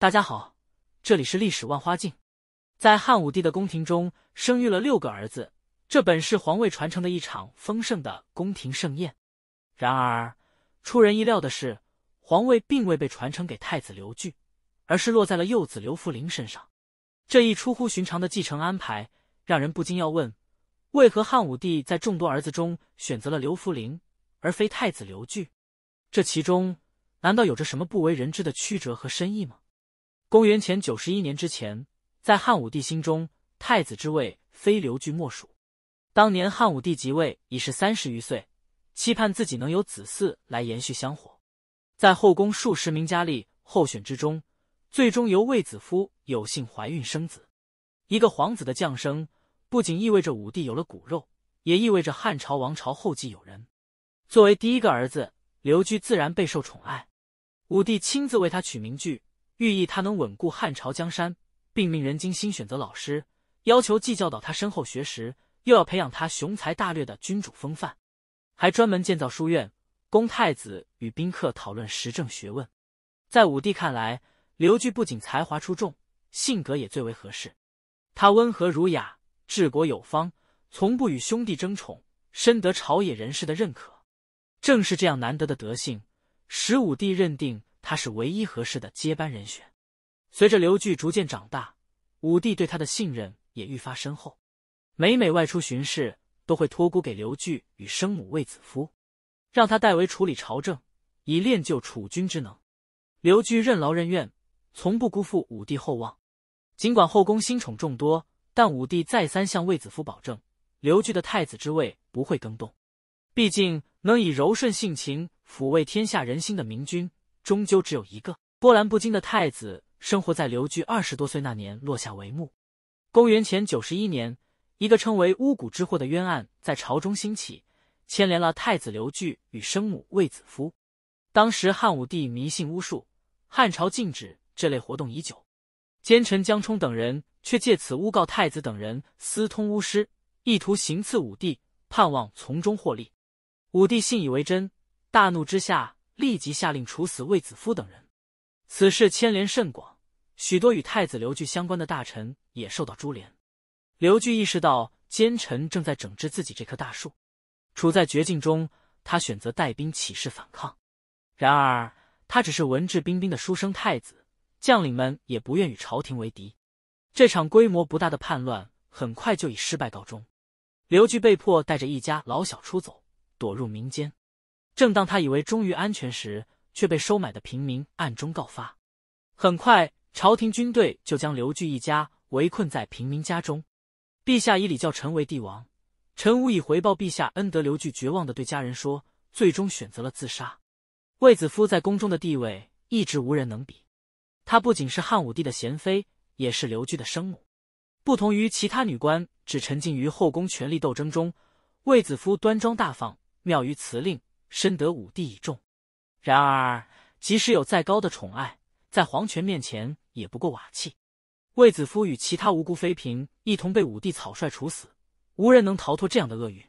大家好，这里是历史万花镜。在汉武帝的宫廷中，生育了六个儿子，这本是皇位传承的一场丰盛的宫廷盛宴。然而，出人意料的是，皇位并未被传承给太子刘据，而是落在了幼子刘弗陵身上。这一出乎寻常的继承安排，让人不禁要问：为何汉武帝在众多儿子中选择了刘弗陵，而非太子刘据？这其中，难道有着什么不为人知的曲折和深意吗？公元前九十一年之前，在汉武帝心中，太子之位非刘据莫属。当年汉武帝即位已是三十余岁，期盼自己能有子嗣来延续香火。在后宫数十名佳丽候选之中，最终由卫子夫有幸怀孕生子。一个皇子的降生，不仅意味着武帝有了骨肉，也意味着汉朝王朝后继有人。作为第一个儿子，刘据自然备受宠爱。武帝亲自为他取名据。寓意他能稳固汉朝江山，并命人精心选择老师，要求既教导他深厚学识，又要培养他雄才大略的君主风范，还专门建造书院，供太子与宾客讨论时政学问。在武帝看来，刘据不仅才华出众，性格也最为合适。他温和儒雅，治国有方，从不与兄弟争宠，深得朝野人士的认可。正是这样难得的德性，使武帝认定。他是唯一合适的接班人选。随着刘据逐渐长大，武帝对他的信任也愈发深厚。每每外出巡视，都会托孤给刘据与生母卫子夫，让他代为处理朝政，以练就储君之能。刘据任劳任怨，从不辜负武帝厚望。尽管后宫新宠众多，但武帝再三向卫子夫保证，刘据的太子之位不会更动。毕竟能以柔顺性情抚慰天下人心的明君。终究只有一个波澜不惊的太子生活在刘据二十多岁那年落下帷幕。公元前九十一年，一个称为巫蛊之祸的冤案在朝中兴起，牵连了太子刘据与生母卫子夫。当时汉武帝迷信巫术，汉朝禁止这类活动已久。奸臣江充等人却借此诬告太子等人私通巫师，意图行刺武帝，盼望从中获利。武帝信以为真，大怒之下。立即下令处死卫子夫等人，此事牵连甚广，许多与太子刘据相关的大臣也受到株连。刘据意识到奸臣正在整治自己这棵大树，处在绝境中，他选择带兵起事反抗。然而，他只是文质彬彬的书生太子，将领们也不愿与朝廷为敌。这场规模不大的叛乱很快就以失败告终，刘据被迫带着一家老小出走，躲入民间。正当他以为终于安全时，却被收买的平民暗中告发。很快，朝廷军队就将刘据一家围困在平民家中。陛下以礼教臣为帝王，臣无以回报陛下恩德。刘据绝望的对家人说，最终选择了自杀。卫子夫在宫中的地位一直无人能比。她不仅是汉武帝的贤妃，也是刘据的生母。不同于其他女官只沉浸于后宫权力斗争中，卫子夫端庄大方，妙于辞令。深得武帝倚重，然而即使有再高的宠爱，在皇权面前也不过瓦器。卫子夫与其他无辜妃嫔一同被武帝草率处死，无人能逃脱这样的厄运。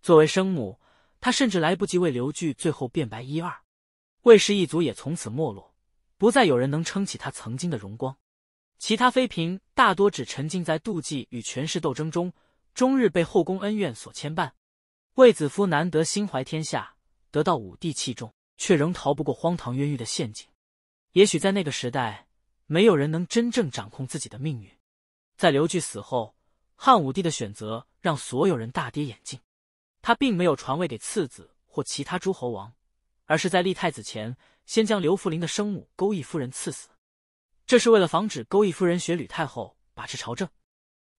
作为生母，她甚至来不及为刘据最后辩白一二。卫氏一族也从此没落，不再有人能撑起他曾经的荣光。其他妃嫔大多只沉浸在妒忌与权势斗争中，终日被后宫恩怨所牵绊。卫子夫难得心怀天下。得到武帝器重，却仍逃不过荒唐冤狱的陷阱。也许在那个时代，没有人能真正掌控自己的命运。在刘据死后，汉武帝的选择让所有人大跌眼镜。他并没有传位给次子或其他诸侯王，而是在立太子前，先将刘弗陵的生母钩弋夫人赐死。这是为了防止钩弋夫人学吕太后把持朝政。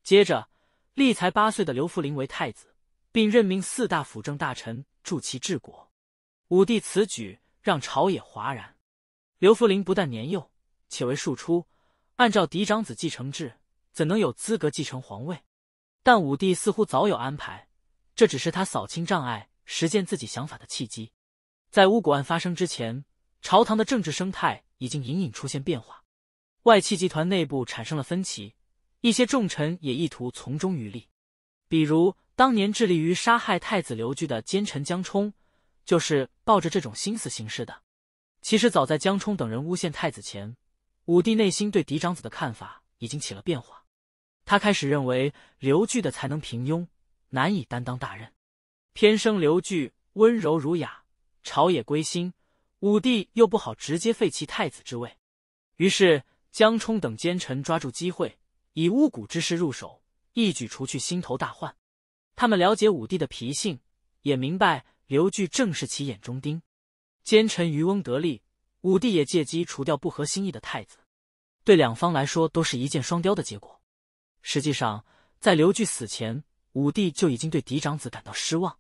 接着，立才八岁的刘弗陵为太子，并任命四大辅政大臣助其治国。武帝此举让朝野哗然。刘弗陵不但年幼，且为庶出，按照嫡长子继承制，怎能有资格继承皇位？但武帝似乎早有安排，这只是他扫清障碍、实践自己想法的契机。在巫蛊案发生之前，朝堂的政治生态已经隐隐出现变化，外戚集团内部产生了分歧，一些重臣也意图从中渔利。比如当年致力于杀害太子刘据的奸臣江充，就是。抱着这种心思行事的，其实早在江冲等人诬陷太子前，武帝内心对嫡长子的看法已经起了变化，他开始认为刘据的才能平庸，难以担当大任。偏生刘据温柔儒雅，朝野归心，武帝又不好直接废弃太子之位，于是江冲等奸臣抓住机会，以巫蛊之事入手，一举除去心头大患。他们了解武帝的脾性，也明白。刘据正是其眼中钉，奸臣渔翁得利，武帝也借机除掉不合心意的太子，对两方来说都是一箭双雕的结果。实际上，在刘据死前，武帝就已经对嫡长子感到失望。《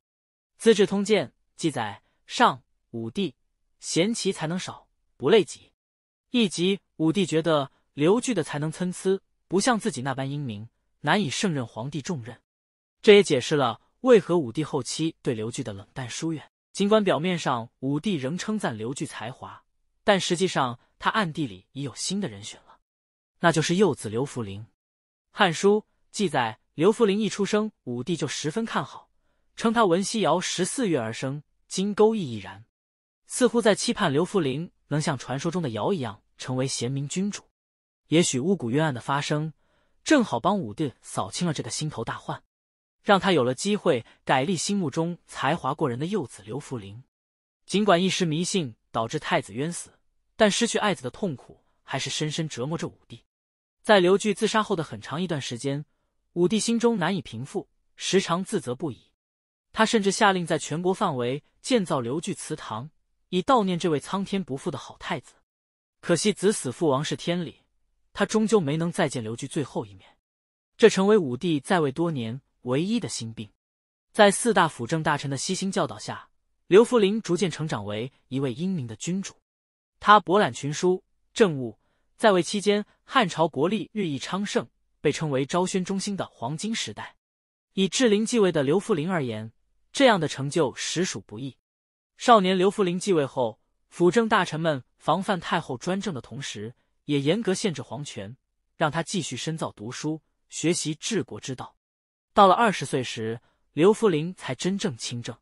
资治通鉴》记载：上武帝贤其才能少，不累己。一即武帝觉得刘据的才能参差，不像自己那般英明，难以胜任皇帝重任。这也解释了。为何武帝后期对刘据的冷淡疏远？尽管表面上武帝仍称赞刘据才华，但实际上他暗地里已有新的人选了，那就是幼子刘弗陵。《汉书》记载，刘弗陵一出生，武帝就十分看好，称他文西尧十四月而生，金钩翼亦然，似乎在期盼刘弗陵能像传说中的尧一样成为贤明君主。也许巫蛊冤案的发生，正好帮武帝扫清了这个心头大患。让他有了机会改立心目中才华过人的幼子刘福林。尽管一时迷信导致太子冤死，但失去爱子的痛苦还是深深折磨着武帝。在刘据自杀后的很长一段时间，武帝心中难以平复，时常自责不已。他甚至下令在全国范围建造刘据祠堂，以悼念这位苍天不负的好太子。可惜子死父亡是天理，他终究没能再见刘据最后一面。这成为武帝在位多年。唯一的心病，在四大辅政大臣的悉心教导下，刘弗陵逐渐成长为一位英明的君主。他博览群书，政务在位期间，汉朝国力日益昌盛，被称为昭宣中兴的黄金时代。以志灵继位的刘弗陵而言，这样的成就实属不易。少年刘弗陵继位后，辅政大臣们防范太后专政的同时，也严格限制皇权，让他继续深造读书，学习治国之道。到了二十岁时，刘弗陵才真正亲政。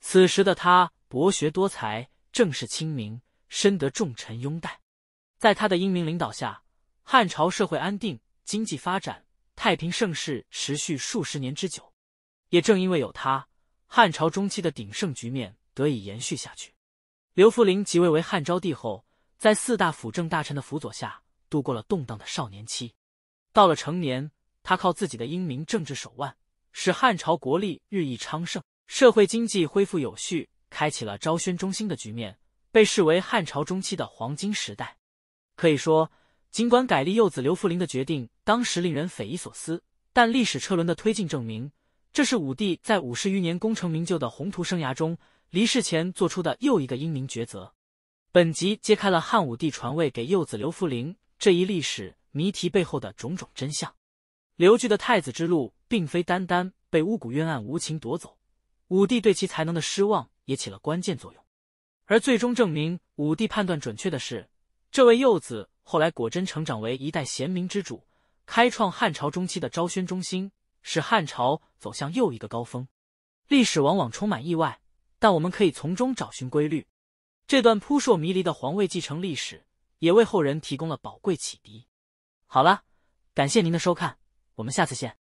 此时的他博学多才，政事清明，深得重臣拥戴。在他的英明领导下，汉朝社会安定，经济发展，太平盛世持续数十年之久。也正因为有他，汉朝中期的鼎盛局面得以延续下去。刘弗陵即位为汉昭帝后，在四大辅政大臣的辅佐下，度过了动荡的少年期。到了成年。他靠自己的英明政治手腕，使汉朝国力日益昌盛，社会经济恢复有序，开启了昭宣中兴的局面，被视为汉朝中期的黄金时代。可以说，尽管改立幼子刘弗陵的决定当时令人匪夷所思，但历史车轮的推进证明，这是武帝在五十余年功成名就的宏图生涯中，离世前做出的又一个英明抉择。本集揭开了汉武帝传位给幼子刘弗陵这一历史谜题背后的种种真相。刘据的太子之路，并非单单被巫蛊冤案无情夺走，武帝对其才能的失望也起了关键作用。而最终证明武帝判断准确的是，这位幼子后来果真成长为一代贤明之主，开创汉朝中期的昭宣中兴，使汉朝走向又一个高峰。历史往往充满意外，但我们可以从中找寻规律。这段扑朔迷离的皇位继承历史，也为后人提供了宝贵启迪。好了，感谢您的收看。我们下次见。